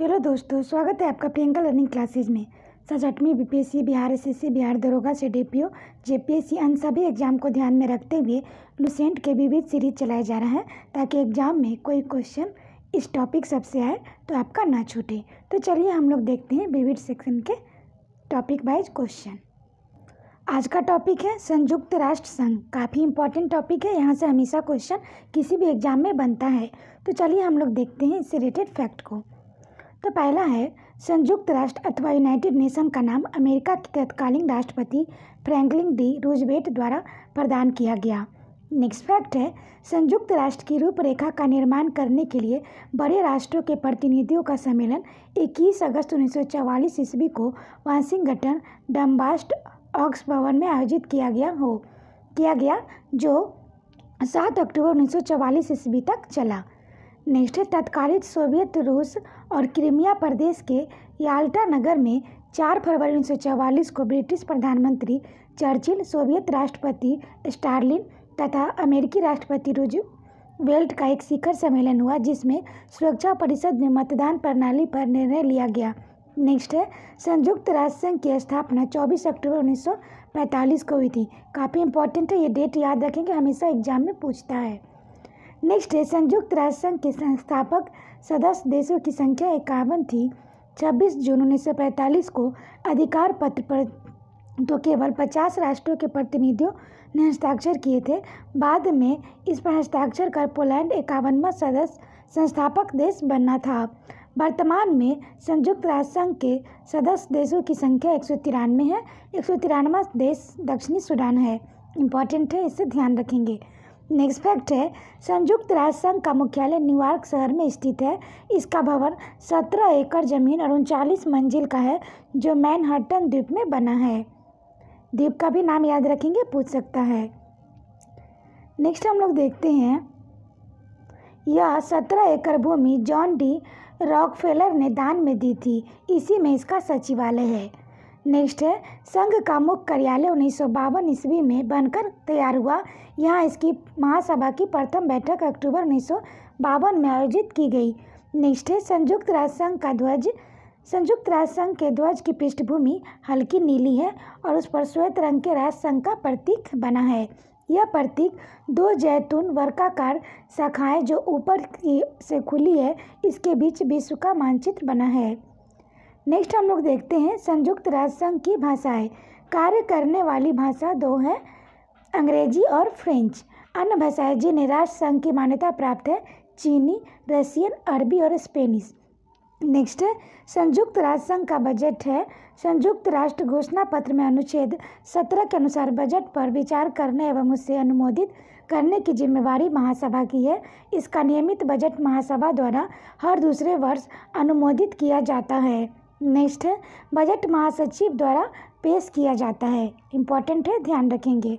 hello दोस्तों स्वागत है आपका प्रियंका लर्निंग क्लासेज में सर आठवीं बीपीएससी बिहार एसएससी बिहार दरोगा से डीपीओ जेपीएससी अन्य सभी एग्जाम को ध्यान में रखते हुए लुसेंट के विविध सीरीज चलाए जा रहा है ताकि एग्जाम में कोई क्वेश्चन इस टॉपिक सबसे आए तो आपका ना छूटे तो चलिए हम लोग देखते हैं विविध सेक्शन के टॉपिक वाइज क्वेश्चन आज का टॉपिक है संयुक्त राष्ट्र संघ काफ़ी इंपॉर्टेंट टॉपिक है यहाँ से हमेशा क्वेश्चन किसी भी एग्जाम में बनता है तो चलिए हम लोग देखते हैं इससे रिलेटेड फैक्ट को तो पहला है संयुक्त राष्ट्र अथवा यूनाइटेड नेशन का नाम अमेरिका के तत्कालीन राष्ट्रपति फ्रैंकलिन डी रूजबेट द्वारा प्रदान किया गया नेक्स्ट फैक्ट है संयुक्त राष्ट्र की रूपरेखा का निर्माण करने के लिए बड़े राष्ट्रों के प्रतिनिधियों का सम्मेलन 21 अगस्त 1944 ईस्वी को वाशिंगटन डम्बास्ट ऑक्स भवन में आयोजित किया गया हो किया गया जो 7 अक्टूबर 1944 ईस्वी तक चला नेक्स्ट है तत्कालीन सोवियत रूस और क्रीमिया प्रदेश के याल्टा नगर में 4 फरवरी उन्नीस को ब्रिटिश प्रधानमंत्री चर्चिल सोवियत राष्ट्रपति स्टालिन तथा अमेरिकी राष्ट्रपति रोज वेल्ट का एक शिखर सम्मेलन हुआ जिसमें सुरक्षा परिषद में मतदान प्रणाली पर निर्णय लिया गया नेक्स्ट है संयुक्त राष्ट्र संघ की स्थापना 24 अक्टूबर 1945 को हुई थी काफ़ी इंपॉर्टेंट है ये डेट याद रखेंगे हमेशा एग्जाम में पूछता है नेक्स्ट है संयुक्त राष्ट्र संघ के संस्थापक सदस्य देशों की संख्या इक्यावन थी 26 जून 1945 को अधिकार पत्र पर तो केवल 50 राष्ट्रों के प्रतिनिधियों ने हस्ताक्षर किए थे बाद में इस पर हस्ताक्षर कर पोलैंड इक्यावनवा सदस्य संस्थापक देश बनना था वर्तमान में संयुक्त राष्ट्र संघ के सदस्य देशों की संख्या एक सौ तिरानवे है एक सौ तिरानवा देश दक्षिणी सूडान है इम्पॉर्टेंट है इसे ध्यान रखेंगे नेक्स्ट फैक्ट है संयुक्त राष्ट्र संघ का मुख्यालय न्यूयॉर्क शहर में स्थित है इसका भवन सत्रह एकड़ जमीन और उनचालीस मंजिल का है जो मैनहट्टन द्वीप में बना है द्वीप का भी नाम याद रखेंगे पूछ सकता है नेक्स्ट हम लोग देखते हैं यह सत्रह एकड़ भूमि जॉन डी रॉकफेलर ने दान में दी थी इसी में इसका सचिवालय है नेक्स्ट है संघ का मुख्य कार्यालय उन्नीस ईस्वी में बनकर तैयार हुआ यहाँ इसकी महासभा की प्रथम बैठक अक्टूबर उन्नीस में आयोजित की गई नेक्स्ट है संयुक्त राष्ट्र संघ का ध्वज संयुक्त राष्ट्र संघ के ध्वज की पृष्ठभूमि हल्की नीली है और उस पर श्वेत रंग के राष्ट्र संघ का प्रतीक बना है यह प्रतीक दो जैतून वर्काकार शाखाएं जो ऊपर की से खुली है इसके बीच विश्व का मानचित्र बना है नेक्स्ट हम लोग देखते हैं संयुक्त राज्य संघ की भाषाएं कार्य करने वाली भाषा दो हैं अंग्रेजी और फ्रेंच अन्य भाषाएं जिन्हें राष्ट्र संघ की मान्यता प्राप्त है चीनी रशियन अरबी और स्पेनिश नेक्स्ट संयुक्त राष्ट्र संघ का बजट है संयुक्त राष्ट्र घोषणा पत्र में अनुच्छेद सत्रह के अनुसार बजट पर विचार करने एवं उससे अनुमोदित करने की जिम्मेवारी महासभा की है इसका नियमित बजट महासभा द्वारा हर दूसरे वर्ष अनुमोदित किया जाता है नेक्स्ट है बजट महासचिव द्वारा पेश किया जाता है इम्पोर्टेंट है ध्यान रखेंगे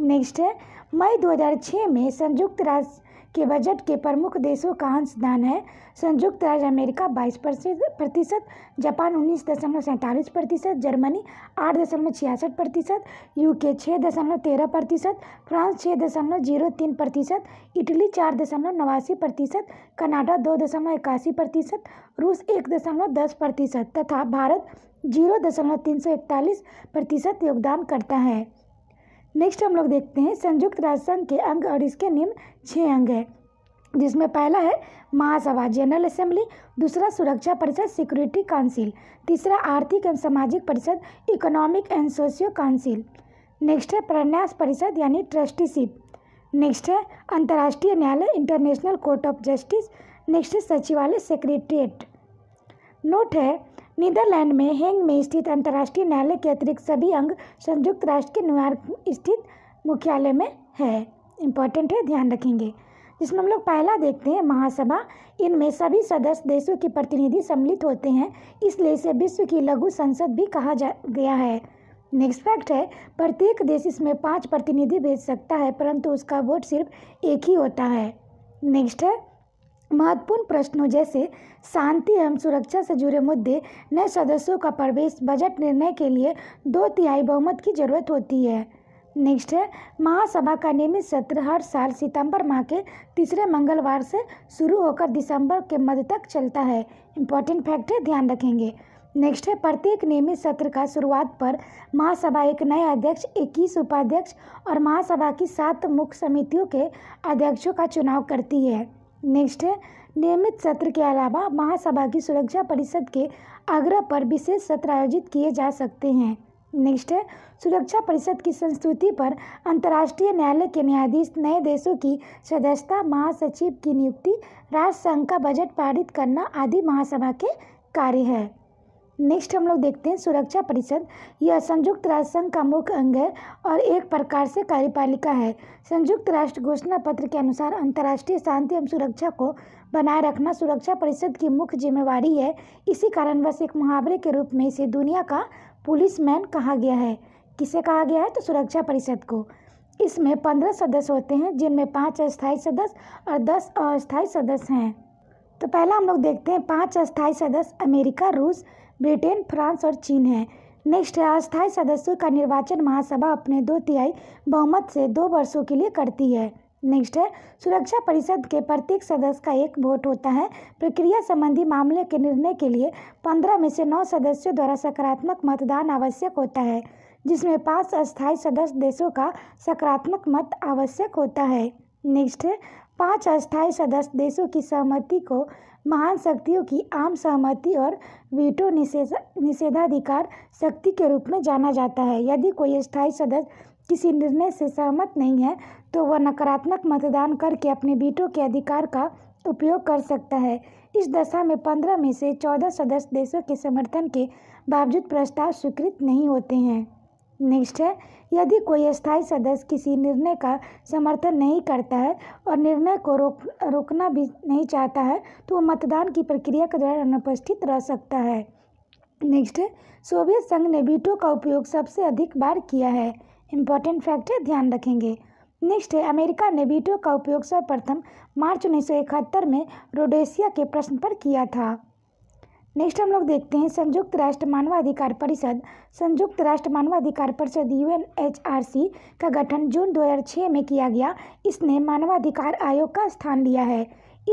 नेक्स्ट है मई 2006 में संयुक्त राष्ट्र के बजट के प्रमुख देशों का अंशदान है संयुक्त राज्य अमेरिका बाईस प्रतिशत जापान उन्नीस दशमलव सैंतालीस प्रतिशत जर्मनी आठ दशमलव छियासठ प्रतिशत यूके छः दशमलव तेरह प्रतिशत फ्रांस छः दशमलव जीरो तीन प्रतिशत इटली चार दशमलव नवासी प्रतिशत कनाडा दो दशमलव इक्यासी प्रतिशत रूस एक दशमलव दस प्रतिशत तथा भारत जीरो दशमलव तीन सौ इकतालीस प्रतिशत योगदान करता है नेक्स्ट हम लोग देखते हैं संयुक्त राष्ट्र संघ के अंग और इसके निम्न छः अंग हैं जिसमें पहला है महासभा जनरल असेंबली दूसरा सुरक्षा परिषद सिक्योरिटी काउंसिल तीसरा आर्थिक एवं सामाजिक परिषद economic and socio council next है प्रन्यास परिषद यानी ट्रस्टीशिप नेक्स्ट है अंतर्राष्ट्रीय न्यायालय international court of justice next है सचिवालय सेक्रेटरिएट नोट है नीदरलैंड में हेंग में स्थित अंतर्राष्ट्रीय न्यायालय के अतिरिक्त सभी अंग संयुक्त राष्ट्र के न्यूयॉर्क स्थित मुख्यालय में है इम्पॉर्टेंट है ध्यान रखेंगे जिसमें हम लोग पहला देखते हैं महासभा इनमें सभी सदस्य देशों के प्रतिनिधि सम्मिलित होते हैं इसलिए इसे विश्व की लघु संसद भी कहा जा गया है नेक्स्ट फैक्ट है प्रत्येक देश इसमें पाँच प्रतिनिधि भेज सकता है परंतु उसका वोट सिर्फ एक ही होता है नेक्स्ट है महत्वपूर्ण प्रश्नों जैसे शांति एवं सुरक्षा से जुड़े मुद्दे नए सदस्यों का प्रवेश बजट निर्णय के लिए दो तिहाई बहुमत की जरूरत होती है नेक्स्ट है महासभा का नियमित सत्र हर साल सितंबर माह के तीसरे मंगलवार से शुरू होकर दिसंबर के मध्य तक चलता है इम्पोर्टेंट फैक्ट है ध्यान रखेंगे नेक्स्ट है प्रत्येक नियमित सत्र का शुरुआत पर महासभा एक नए अध्यक्ष इक्कीस उपाध्यक्ष और महासभा की सात मुख्य समितियों के अध्यक्षों का चुनाव करती है नेक्स्ट है नियमित सत्र के अलावा महासभा की सुरक्षा परिषद के आग्रह पर विशेष सत्र आयोजित किए जा सकते हैं नेक्स्ट है सुरक्षा परिषद की संस्तुति पर अंतर्राष्ट्रीय न्यायालय के न्यायाधीश नए देशों की सदस्यता महासचिव की नियुक्ति राष्ट्रसंघ का बजट पारित करना आदि महासभा के कार्य है नेक्स्ट हम लोग देखते हैं सुरक्षा परिषद यह संयुक्त राष्ट्र संघ का मुख्य अंग है और एक प्रकार से कार्यपालिका है संयुक्त राष्ट्र घोषणा पत्र के अनुसार अंतर्राष्ट्रीय शांति एवं सुरक्षा को बनाए रखना सुरक्षा परिषद की मुख्य जिम्मेवारी है इसी कारणवश एक मुहावरे के रूप में इसे दुनिया का मैन कहा गया है किसे कहा गया है तो सुरक्षा परिषद को इसमें पंद्रह सदस्य होते हैं जिनमें पाँच अस्थायी सदस्य और दस अस्थायी सदस्य हैं तो पहला हम लोग देखते हैं पाँच अस्थायी सदस्य अमेरिका रूस ब्रिटेन फ्रांस और चीन है नेक्स्ट है अस्थायी सदस्यों का निर्वाचन महासभा अपने दो तिहाई बहुमत से दो वर्षों के लिए करती है नेक्स्ट है सुरक्षा परिषद के प्रत्येक सदस्य का एक वोट होता है प्रक्रिया संबंधी मामले के निर्णय के लिए पंद्रह में से नौ सदस्यों द्वारा सकारात्मक मतदान आवश्यक होता है जिसमें पांच अस्थायी सदस्य देशों का सकारात्मक मत आवश्यक होता है नेक्स्ट है पांच अस्थायी सदस्य देशों की सहमति को महान शक्तियों की आम सहमति और वीटो निषेधाधिकार शक्ति के रूप में जाना जाता है यदि कोई स्थायी सदस्य किसी निर्णय से सहमत नहीं है तो वह नकारात्मक मतदान करके अपने वीटो के अधिकार का उपयोग कर सकता है इस दशा में पंद्रह में से चौदह सदस्य देशों के समर्थन के बावजूद प्रस्ताव स्वीकृत नहीं होते हैं नेक्स्ट है यदि कोई स्थायी सदस्य किसी निर्णय का समर्थन नहीं करता है और निर्णय को रोक रोकना भी नहीं चाहता है तो वह मतदान की प्रक्रिया के दौरान अनुपस्थित रह सकता है नेक्स्ट सोवियत संघ ने वीटो का उपयोग सबसे अधिक बार किया है इम्पोर्टेंट फैक्ट है ध्यान रखेंगे नेक्स्ट है अमेरिका ने वीटो का उपयोग सर्वप्रथम मार्च उन्नीस में रोडेशिया के प्रश्न पर किया था नेक्स्ट हम लोग देखते हैं संयुक्त राष्ट्र मानवाधिकार परिषद संयुक्त राष्ट्र मानवाधिकार परिषद यू का गठन जून 2006 में किया गया इसने मानवाधिकार आयोग का स्थान लिया है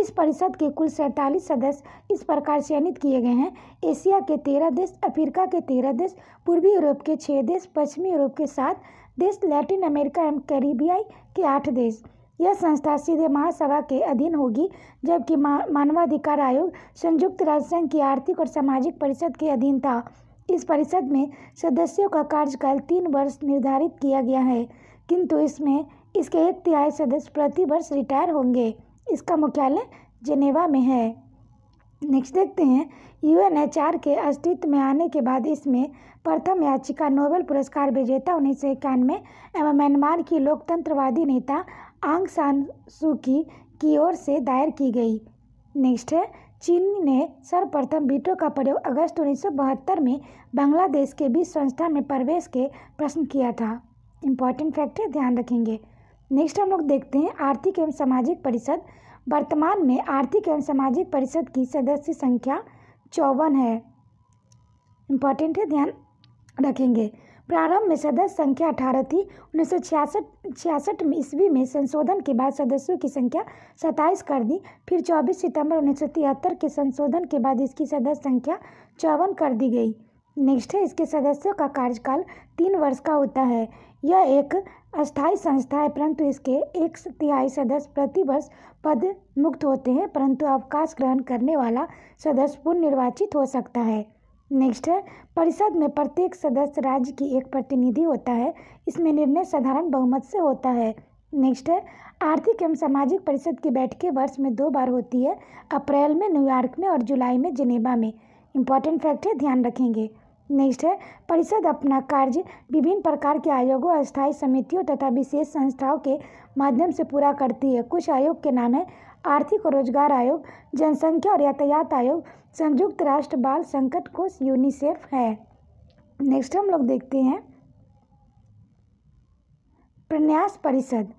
इस परिषद के कुल सैंतालीस सदस्य इस प्रकार चयनित किए गए हैं एशिया के तेरह देश अफ्रीका के तेरह देश पूर्वी यूरोप के छः देश पश्चिमी यूरोप के सात देश लैटिन अमेरिका एवं कैरिबियाई के आठ देश यह संस्था सीधे महासभा के अधीन होगी जबकि मानवाधिकार आयोग संयुक्त राष्ट्र संघ की आर्थिक और सामाजिक परिषद के अधीन था इस परिषद में सदस्यों का कार्यकाल तीन वर्ष निर्धारित किया गया है किंतु इसमें इसके एक तिहाई सदस्य प्रति वर्ष रिटायर होंगे इसका मुख्यालय जेनेवा में है नेक्स्ट देखते हैं यू के अस्तित्व में आने के बाद इसमें प्रथम याचिका नोबेल पुरस्कार विजेता उन्नीस सौ इक्यानवे एवं म्यांमार की लोकतंत्रवादी नेता आंग सान सू की, ओर से दायर की गई नेक्स्ट है चीन ने सर्वप्रथम बीटो का प्रयोग अगस्त उन्नीस में बांग्लादेश के बीच संस्था में प्रवेश के प्रश्न किया था इम्पॉर्टेंट फैक्ट है ध्यान रखेंगे नेक्स्ट हम लोग देखते हैं आर्थिक एवं सामाजिक परिषद वर्तमान में आर्थिक एवं सामाजिक परिषद की सदस्य संख्या चौवन है इम्पॉर्टेंट है ध्यान रखेंगे प्रारंभ में सदस्य संख्या अठारह थी उन्नीस सौ छियासठ छियासठ में ईस्वी में संशोधन के बाद सदस्यों की संख्या सत्ताईस कर दी फिर चौबीस सितंबर उन्नीस सौ तिहत्तर के संशोधन के बाद इसकी सदस्य संख्या चौवन कर दी गई नेक्स्ट है इसके सदस्यों का कार्यकाल तीन वर्ष का होता है यह एक अस्थायी संस्था है परंतु इसके एक तिहाई सदस्य प्रतिवर्ष पद मुक्त होते हैं परंतु अवकाश ग्रहण करने वाला सदस्य पुनर्निर्वाचित हो सकता है नेक्स्ट है परिषद में प्रत्येक सदस्य राज्य की एक प्रतिनिधि होता है इसमें निर्णय साधारण बहुमत से होता है नेक्स्ट है आर्थिक एवं सामाजिक परिषद की बैठकें वर्ष में दो बार होती है अप्रैल में न्यूयॉर्क में और जुलाई में जिनेवा में इंपॉर्टेंट फैक्ट है ध्यान रखेंगे नेक्स्ट है परिषद अपना कार्य विभिन्न प्रकार के आयोगों अस्थायी समितियों तथा विशेष संस्थाओं के माध्यम से पूरा करती है कुछ आयोग के नाम है आर्थिक और रोजगार आयोग जनसंख्या और यातायात आयोग संयुक्त राष्ट्र बाल संकट कोष यूनिसेफ है नेक्स्ट हम लोग देखते हैं प्रन्यास परिषद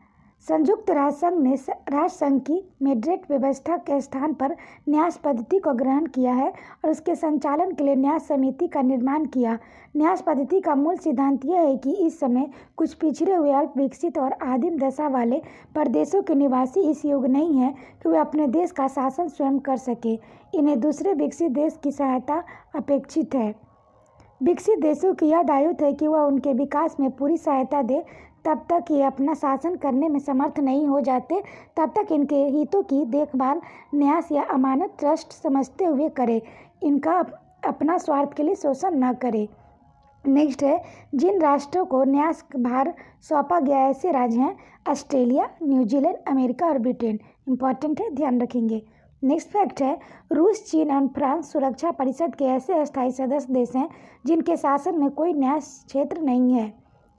संयुक्त राष्ट्र संघ ने राष्ट्र संघ की मेड्रेट व्यवस्था के स्थान पर न्यास पद्धति को ग्रहण किया है और उसके संचालन के लिए न्यास समिति का निर्माण किया न्यास पद्धति का मूल सिद्धांत यह है कि इस समय कुछ पिछड़े हुए अल्प विकसित और आदिम दशा वाले प्रदेशों के निवासी इस योग नहीं है कि वे अपने देश का शासन स्वयं कर सके इन्हें दूसरे विकसित देश की सहायता अपेक्षित है विकसित देशों की यह दायित्व है कि वह उनके विकास में पूरी सहायता दे तब तक ये अपना शासन करने में समर्थ नहीं हो जाते तब तक इनके हितों की देखभाल न्यास या अमानत ट्रस्ट समझते हुए करें इनका अपना स्वार्थ के लिए शोषण न करें नेक्स्ट है जिन राष्ट्रों को न्यास भार सौंपा गया है ऐसे राज्य हैं ऑस्ट्रेलिया न्यूजीलैंड अमेरिका और ब्रिटेन इंपॉर्टेंट है ध्यान रखेंगे नेक्स्ट फैक्ट है रूस चीन और फ्रांस सुरक्षा परिषद के ऐसे अस्थायी सदस्य देश हैं जिनके शासन में कोई न्यास क्षेत्र नहीं है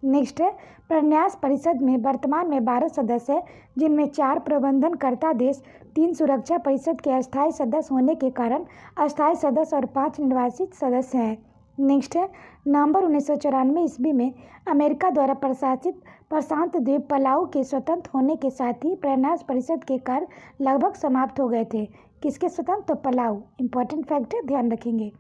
नेक्स्ट है प्रन्यास परिषद में वर्तमान में बारह सदस्य है जिनमें चार प्रबंधनकर्ता देश तीन सुरक्षा परिषद के अस्थायी सदस्य होने के कारण अस्थायी सदस्य और पांच निर्वाचित सदस्य हैं नेक्स्ट है नवंबर उन्नीस सौ चौरानवे ईस्वी में अमेरिका द्वारा प्रशासित प्रशांत द्वीप पलाऊ के स्वतंत्र होने के साथ ही प्रन्यास परिषद के कार्य लगभग समाप्त हो गए थे किसके स्वतंत्र तो पलाऊ इंपॉर्टेंट फैक्ट ध्यान रखेंगे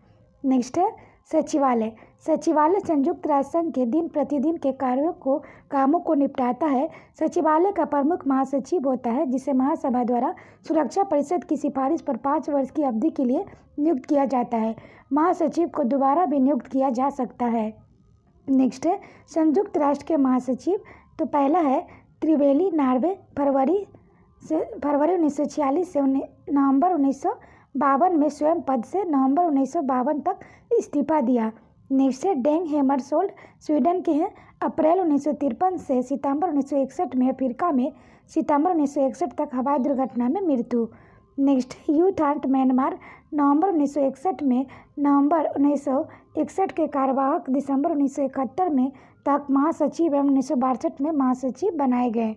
नेक्स्ट है सचिवालय सचिवालय संयुक्त राष्ट्र संघ के दिन प्रतिदिन के कार्यों को कामों को निपटाता है सचिवालय का प्रमुख महासचिव होता है जिसे महासभा द्वारा सुरक्षा परिषद की सिफारिश पर पाँच वर्ष की अवधि के लिए नियुक्त किया जाता है महासचिव को दोबारा भी नियुक्त किया जा सकता है नेक्स्ट है संयुक्त राष्ट्र के महासचिव तो पहला है त्रिवेली नार्वे फरवरी से फरवरी उन्नीस से नवंबर उन्नीस बावन में स्वयं पद से नवंबर उन्नीस तक इस्तीफा दिया निरसे डेंग हेमरसोल्ड स्वीडन के हैं अप्रैल उन्नीस से सितंबर इकसठ में अफ्रीका में सितंबर इकसठ तक हवाई दुर्घटना में मृत्यु नेक्स्ट यू थांट म्यांमार नवंबर इकसठ में नवंबर इकसठ के कार्यवाहक दिसंबर इकहत्तर में तक महासचिव एवं उन्नीस में महासचिव बनाए गए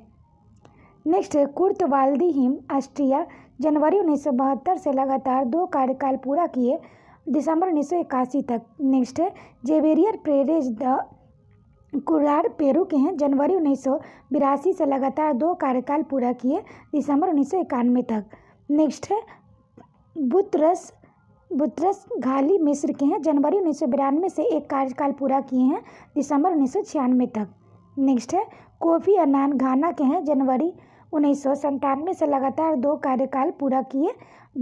नेक्स्ट कुर्तवाल्दी हिम ऑस्ट्रिया जनवरी उन्नीस से लगातार दो कार्यकाल पूरा किए दिसंबर उन्नीस तक नेक्स्ट है Javier Perez de Cuellar Peru के हैं जनवरी उन्नीस से लगातार दो कार्यकाल पूरा किए दिसंबर उन्नीस तक नेक्स्ट है बुतरस बुतरस घाली मिस्र के हैं जनवरी उन्नीस से एक कार्यकाल पूरा किए हैं दिसंबर उन्नीस तक नेक्स्ट है कोफी अनान घाना के हैं जनवरी उन्नीस सौ से लगातार दो कार्यकाल पूरा किए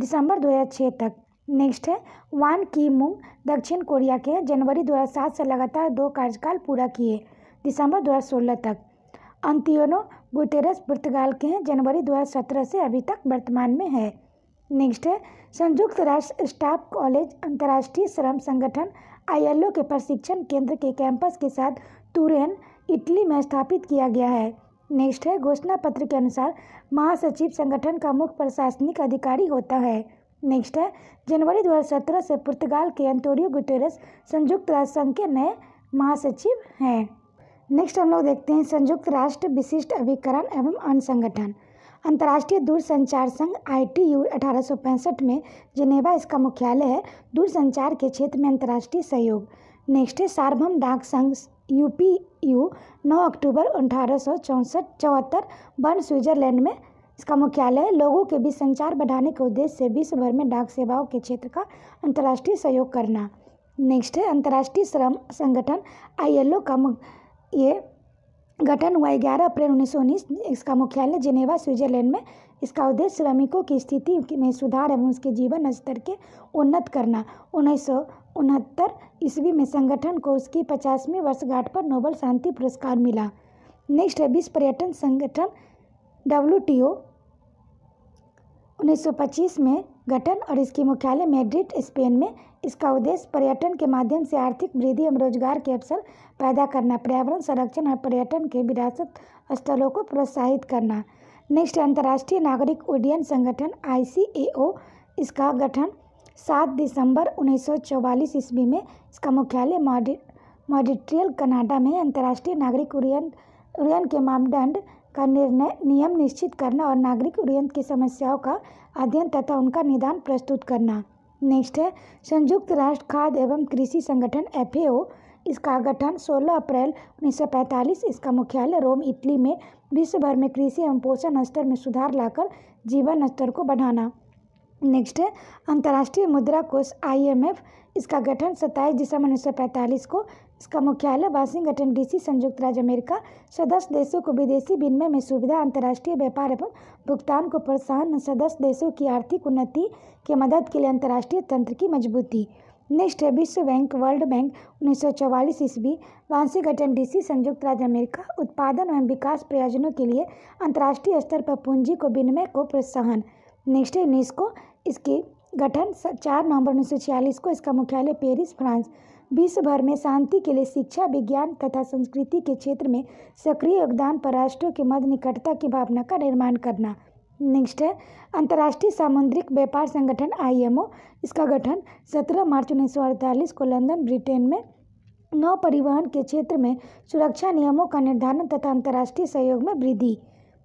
दिसंबर 2006 तक नेक्स्ट है वान की मूंग दक्षिण कोरिया के हैं जनवरी 2007 से लगातार दो कार्यकाल पूरा किए दिसंबर 2016 तक अंतियोनो गुटेरस पुर्तगाल के हैं जनवरी 2017 से अभी तक वर्तमान में है नेक्स्ट है संयुक्त राष्ट्र स्टाफ कॉलेज अंतर्राष्ट्रीय श्रम संगठन आईएलओ के प्रशिक्षण केंद्र के कैंपस के साथ तुरेन इटली में स्थापित किया गया है नेक्स्ट है घोषणा पत्र के अनुसार महासचिव संगठन का मुख्य प्रशासनिक अधिकारी होता है नेक्स्ट है जनवरी 2017 से पुर्तगाल के अंतोरियो गुटेरस संयुक्त राष्ट्र संघ के नए महासचिव हैं नेक्स्ट हम लोग देखते हैं संयुक्त राष्ट्र विशिष्ट अभिकरण एवं अन्य संगठन अंतर्राष्ट्रीय दूरसंचार संघ आई टी यू अठारह में जिनेवा इसका मुख्यालय है दूरसंचार के क्षेत्र में अंतर्राष्ट्रीय सहयोग नेक्स्ट है सार्वभम डाक संघ यू पी यू नौ अक्टूबर अठारह सौ चौंसठ चौहत्तर बर्न स्विट्जरलैंड में इसका मुख्यालय है लोगों के बीच संचार बढ़ाने के उद्देश्य से विश्व भर में डाक सेवाओं के क्षेत्र का अंतर्राष्ट्रीय सहयोग करना नेक्स्ट है अंतर्राष्ट्रीय श्रम संगठन आईएलओ का ये गठन हुआ ग्यारह अप्रैल उन्नीस सौ उन्नीस इसका मुख्यालय जिनेवा स्विट्जरलैंड में इसका उद्देश्य श्रमिकों की स्थिति में सुधार एवं उसके जीवन स्तर के उन्नत करना उन्नीस सौ उनहत्तर ईस्वी में संगठन को उसकी पचासवीं वर्षगांठ पर नोबल शांति पुरस्कार मिला नेक्स्ट है विश्व पर्यटन संगठन डब्ल्यू टी ओ में गठन और इसकी मुख्यालय मैड्रिड स्पेन में इसका उद्देश्य पर्यटन के माध्यम से आर्थिक वृद्धि एवं रोजगार के अवसर पैदा करना पर्यावरण संरक्षण और पर्यटन के विरासत स्थलों को प्रोत्साहित करना नेक्स्ट अंतर्राष्ट्रीय नागरिक उड्डयन संगठन आईसीएओ इसका गठन सात दिसंबर उन्नीस सौ ईस्वी में इसका मुख्यालय मॉडि मॉडिट्रियल कनाडा में अंतर्राष्ट्रीय नागरिक उड्डयन उड्डयन के मापदंड का निर्णय नियम निश्चित करना और नागरिक उड्डयन की समस्याओं का अध्ययन तथा उनका निदान प्रस्तुत करना नेक्स्ट है संयुक्त राष्ट्र खाद्य एवं कृषि संगठन एफ इसका गठन 16 अप्रैल 1945 इसका मुख्यालय रोम इटली में विश्व भर में कृषि एवं पोषण स्तर में सुधार लाकर जीवन स्तर को बढ़ाना नेक्स्ट है अंतर्राष्ट्रीय मुद्रा कोष आईएमएफ इसका गठन सत्ताईस दिसंबर उन्नीस सौ पैंतालीस को इसका मुख्यालय वाशिंगटन डीसी संयुक्त राज्य अमेरिका सदस्य देशों को विदेशी विनिमय में सुविधा अंतर्राष्ट्रीय व्यापार एवं भुगतान को प्रोत्साहन सदस्य देशों की आर्थिक उन्नति के मदद के लिए अंतर्राष्ट्रीय तंत्र की मजबूती नेक्स्ट है विश्व बैंक वर्ल्ड बैंक उन्नीस सौ चौवालीस ईस्वी वांशिक गठन डीसी संयुक्त राज्य अमेरिका उत्पादन एवं विकास प्रयोजनों के लिए अंतर्राष्ट्रीय स्तर पर पूंजी को विनिमय को प्रोत्साहन नेक्स्ट है यूनेस्को इसके गठन चार नवंबर उन्नीस सौ छियालीस को इसका मुख्यालय पेरिस फ्रांस विश्व भर में शांति के लिए शिक्षा विज्ञान तथा संस्कृति के क्षेत्र में सक्रिय योगदान पर राष्ट्रों के मध्य निकटता की भावना का निर्माण करना नेक्स्ट है अंतर्राष्ट्रीय सामुद्रिक व्यापार संगठन आईएमओ इसका गठन 17 मार्च उन्नीस को लंदन ब्रिटेन में नौ परिवहन के क्षेत्र में सुरक्षा नियमों का निर्धारण तथा अंतर्राष्ट्रीय सहयोग में वृद्धि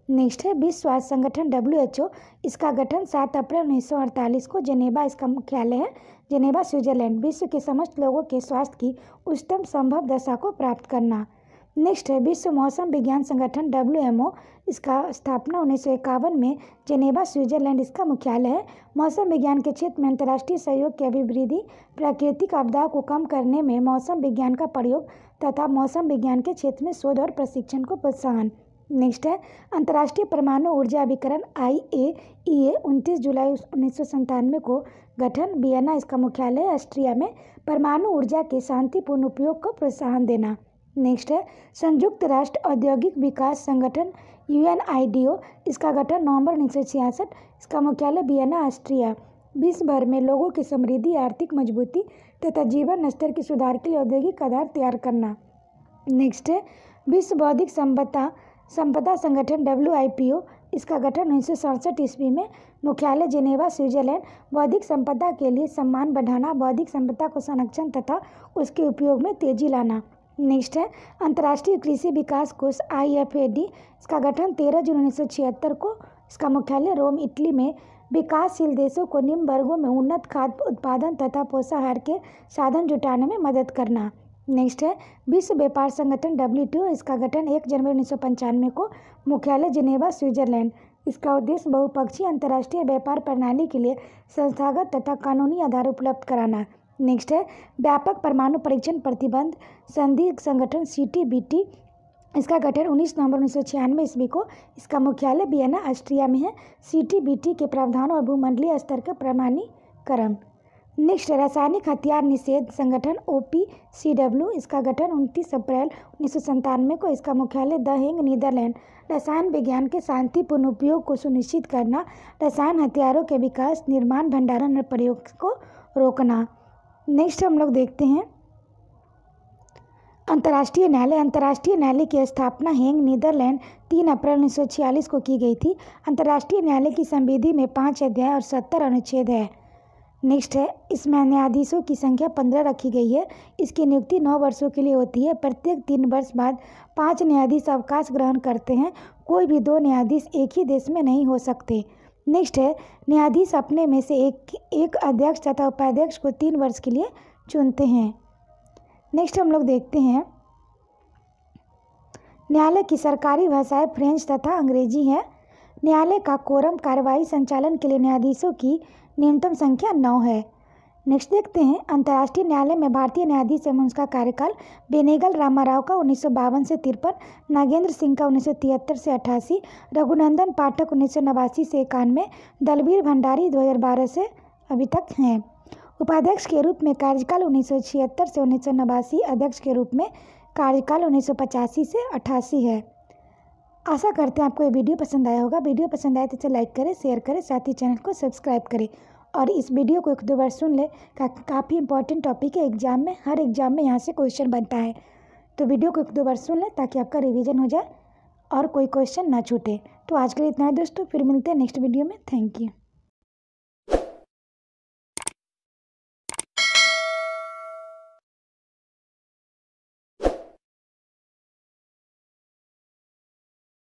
नेक्स्ट है विश्व स्वास्थ्य संगठन डब्ल्यू इसका गठन 7 अप्रैल उन्नीस को जेनेवा इसका मुख्यालय है जेनेवा स्विट्जरलैंड विश्व के समस्त लोगों के स्वास्थ्य की उच्चतम संभव दशा को प्राप्त करना नेक्स्ट है विश्व मौसम विज्ञान संगठन डब्ल्यू इसका स्थापना उन्नीस में जेनेवा स्विट्जरलैंड इसका मुख्यालय है मौसम विज्ञान के क्षेत्र में अंतर्राष्ट्रीय सहयोग की अभिवृद्धि प्राकृतिक आपदाओं को कम करने में मौसम विज्ञान का प्रयोग तथा मौसम विज्ञान के क्षेत्र में शोध और प्रशिक्षण को प्रोत्साहन नेक्स्ट है अंतर्राष्ट्रीय परमाणु ऊर्जा अभिकरण आई ए ई ए उनतीस जुलाई उन्नीस सौ को गठन बियना इसका मुख्यालय ऑस्ट्रिया में परमाणु ऊर्जा के शांतिपूर्ण उपयोग को प्रोत्साहन देना नेक्स्ट है संयुक्त राष्ट्र औद्योगिक विकास संगठन यू इसका गठन नवंबर उन्नीस इसका मुख्यालय बियना ऑस्ट्रिया विश्व भर में लोगों की समृद्धि आर्थिक मजबूती तथा जीवन स्तर के सुधार के लिए औद्योगिक आधार तैयार करना नेक्स्ट है विश्व बौद्धिक संपदा संपदा संगठन डब्ल्यू इसका गठन उन्नीस ईस्वी में मुख्यालय जिनेवा स्विट्जरलैंड बौद्धिक संपदा के लिए सम्मान बढ़ाना बौद्धिक संपदा को संरक्षण तथा उसके उपयोग में तेजी लाना नेक्स्ट है अंतर्राष्ट्रीय कृषि विकास कोष आई एफ ए डी इसका गठन तेरह जून उन्नीस सौ छिहत्तर को इसका मुख्यालय रोम इटली में विकासशील देशों को निम्न वर्गों में उन्नत खाद्य उत्पादन तथा पोषाहार के साधन जुटाने में मदद करना नेक्स्ट है विश्व व्यापार संगठन डब्ल्यू इसका गठन एक जनवरी उन्नीस सौ पंचानवे को मुख्यालय जिनेवा स्विट्जरलैंड इसका उद्देश्य बहुपक्षीय अंतर्राष्ट्रीय व्यापार प्रणाली के लिए संस्थागत तथा कानूनी आधार उपलब्ध कराना नेक्स्ट है व्यापक परमाणु परीक्षण प्रतिबंध संधि संगठन सी टी इसका गठन 19 नवंबर उन्नीस सौ ईस्वी को इसका मुख्यालय बियना ऑस्ट्रिया में है सी टी के प्रावधानों और भूमंडलीय स्तर का प्रमाणीकरण नेक्स्ट रासायनिक हथियार निषेध संगठन ओ पी सी डब्ल्यू इसका गठन 29 अप्रैल उन्नीस को इसका मुख्यालय द हेंग नीदरलैंड रसायन विज्ञान के शांतिपूर्ण उपयोग को सुनिश्चित करना रसायन हथियारों के विकास निर्माण भंडारण और प्रयोग को रोकना नेक्स्ट हम लोग देखते हैं अंतर्राष्ट्रीय न्यायालय अंतर्राष्ट्रीय न्यायालय की स्थापना हेंग नीदरलैंड तीन अप्रैल उन्नीस सौ छियालीस को की गई थी अंतर्राष्ट्रीय न्यायालय की संविधि में पाँच अध्याय और सत्तर अनुच्छेद है नेक्स्ट है इसमें न्यायाधीशों की संख्या पंद्रह रखी गई है इसकी नियुक्ति नौ वर्षों के लिए होती है प्रत्येक तीन वर्ष बाद पाँच न्यायाधीश अवकाश ग्रहण करते हैं कोई भी दो न्यायाधीश एक ही देश में नहीं हो सकते नेक्स्ट है न्यायाधीश अपने में से एक एक अध्यक्ष तथा उपाध्यक्ष को तीन वर्ष के लिए चुनते हैं नेक्स्ट हम लोग देखते हैं न्यायालय की सरकारी भाषाएं फ्रेंच तथा अंग्रेजी है न्यायालय का कोरम कार्रवाई संचालन के लिए न्यायाधीशों की न्यूनतम संख्या नौ है नेक्स्ट देखते हैं अंतर्राष्ट्रीय न्यायालय में भारतीय न्यायाधीश एवं उनका कार्यकाल बेनेगल रामाराव का उन्नीस से तिरपन नागेंद्र सिंह का उन्नीस से अट्ठासी रघुनंदन पाठक उन्नीस से इक्यानवे दलवीर भंडारी 2012 से अभी तक हैं उपाध्यक्ष के रूप में कार्यकाल उन्नीस से उन्नीस अध्यक्ष के रूप में कार्यकाल उन्नीस से अट्ठासी है आशा करते हैं आपको ये वीडियो पसंद आया होगा वीडियो पसंद आए तो इसे लाइक करें शेयर करें साथ ही चैनल को सब्सक्राइब करें और इस वीडियो को एक दो बार सुन ले का, काफ़ी इंपॉर्टेंट टॉपिक है एग्जाम में हर एग्जाम में यहाँ से क्वेश्चन बनता है तो वीडियो को एक दो बार सुन लें ताकि आपका रिवीजन हो जाए और कोई क्वेश्चन ना छूटे तो आज के लिए इतना है दोस्तों फिर मिलते हैं नेक्स्ट वीडियो में थैंक यू